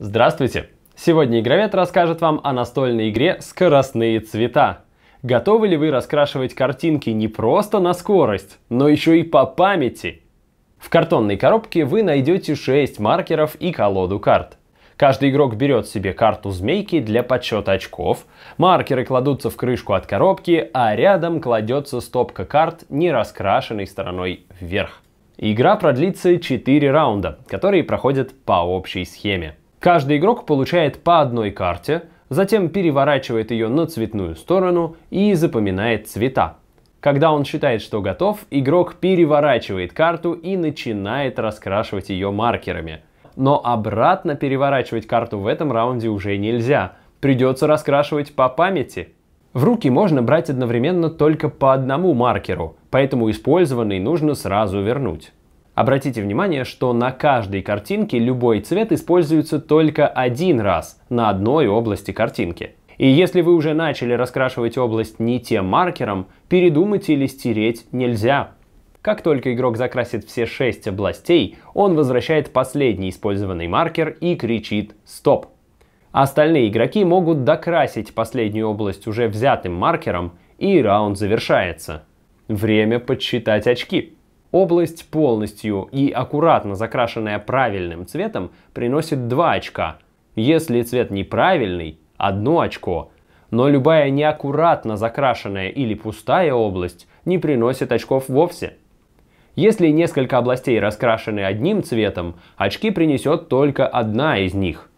Здравствуйте! Сегодня игровед расскажет вам о настольной игре «Скоростные цвета». Готовы ли вы раскрашивать картинки не просто на скорость, но еще и по памяти? В картонной коробке вы найдете 6 маркеров и колоду карт. Каждый игрок берет себе карту змейки для подсчета очков, маркеры кладутся в крышку от коробки, а рядом кладется стопка карт, не раскрашенной стороной вверх. Игра продлится 4 раунда, которые проходят по общей схеме. Каждый игрок получает по одной карте, затем переворачивает ее на цветную сторону и запоминает цвета. Когда он считает, что готов, игрок переворачивает карту и начинает раскрашивать ее маркерами. Но обратно переворачивать карту в этом раунде уже нельзя. Придется раскрашивать по памяти. В руки можно брать одновременно только по одному маркеру, поэтому использованный нужно сразу вернуть. Обратите внимание, что на каждой картинке любой цвет используется только один раз на одной области картинки. И если вы уже начали раскрашивать область не тем маркером, передумать или стереть нельзя. Как только игрок закрасит все шесть областей, он возвращает последний использованный маркер и кричит «Стоп!». Остальные игроки могут докрасить последнюю область уже взятым маркером, и раунд завершается. Время подсчитать очки. Область полностью и аккуратно закрашенная правильным цветом приносит 2 очка. Если цвет неправильный, одно очко. Но любая неаккуратно закрашенная или пустая область не приносит очков вовсе. Если несколько областей раскрашены одним цветом, очки принесет только одна из них.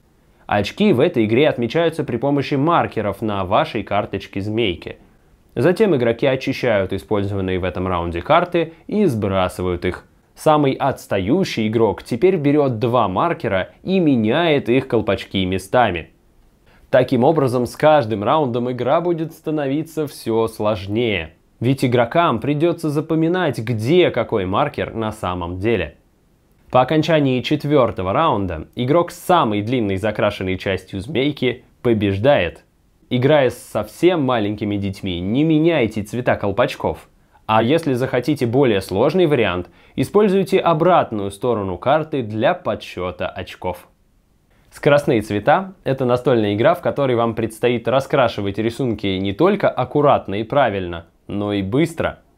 Очки в этой игре отмечаются при помощи маркеров на вашей карточке змейки – Затем игроки очищают использованные в этом раунде карты и сбрасывают их. Самый отстающий игрок теперь берет два маркера и меняет их колпачки местами. Таким образом, с каждым раундом игра будет становиться все сложнее. Ведь игрокам придется запоминать, где какой маркер на самом деле. По окончании четвертого раунда игрок с самой длинной закрашенной частью змейки побеждает – Играя с совсем маленькими детьми, не меняйте цвета колпачков. А если захотите более сложный вариант, используйте обратную сторону карты для подсчета очков. Скоростные цвета – это настольная игра, в которой вам предстоит раскрашивать рисунки не только аккуратно и правильно, но и быстро –